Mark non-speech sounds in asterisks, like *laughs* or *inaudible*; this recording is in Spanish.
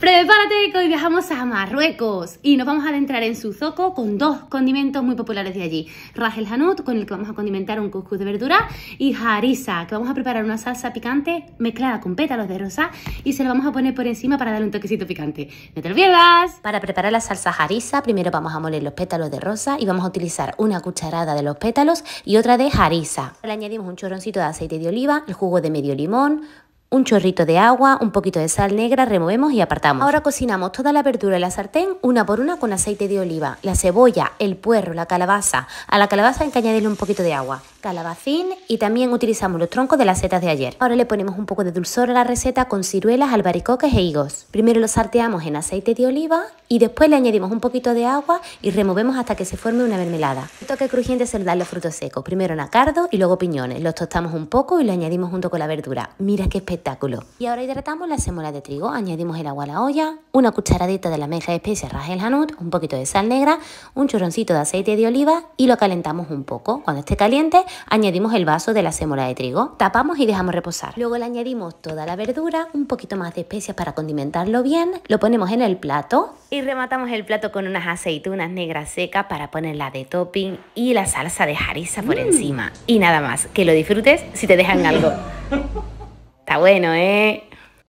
Prepárate que hoy viajamos a Marruecos y nos vamos a adentrar en su zoco con dos condimentos muy populares de allí. Rajel Hanout, con el que vamos a condimentar un couscous de verdura, y harissa, que vamos a preparar una salsa picante mezclada con pétalos de rosa y se lo vamos a poner por encima para dar un toquecito picante. ¡No te lo Para preparar la salsa harissa, primero vamos a moler los pétalos de rosa y vamos a utilizar una cucharada de los pétalos y otra de harissa. Le añadimos un choroncito de aceite de oliva, el jugo de medio limón, un chorrito de agua, un poquito de sal negra, removemos y apartamos. Ahora cocinamos toda la verdura en la sartén, una por una con aceite de oliva, la cebolla, el puerro, la calabaza. A la calabaza hay que añadirle un poquito de agua calabacín y también utilizamos los troncos de las setas de ayer. Ahora le ponemos un poco de dulzor a la receta con ciruelas, albaricoques e higos. Primero lo salteamos en aceite de oliva y después le añadimos un poquito de agua y removemos hasta que se forme una mermelada. El toque crujiente se le da los frutos secos, primero nacardo y luego piñones. Los tostamos un poco y lo añadimos junto con la verdura. Mira qué espectáculo. Y ahora hidratamos la semola de trigo, añadimos el agua a la olla, una cucharadita de la mezcla de especias Rajel Hanut, un poquito de sal negra, un chorroncito de aceite de oliva y lo calentamos un poco. Cuando esté caliente añadimos el vaso de la sémola de trigo, tapamos y dejamos reposar. Luego le añadimos toda la verdura, un poquito más de especias para condimentarlo bien, lo ponemos en el plato y rematamos el plato con unas aceitunas negras secas para ponerla de topping y la salsa de jariza por mm. encima. Y nada más, que lo disfrutes si te dejan algo. *laughs* Está bueno, ¿eh?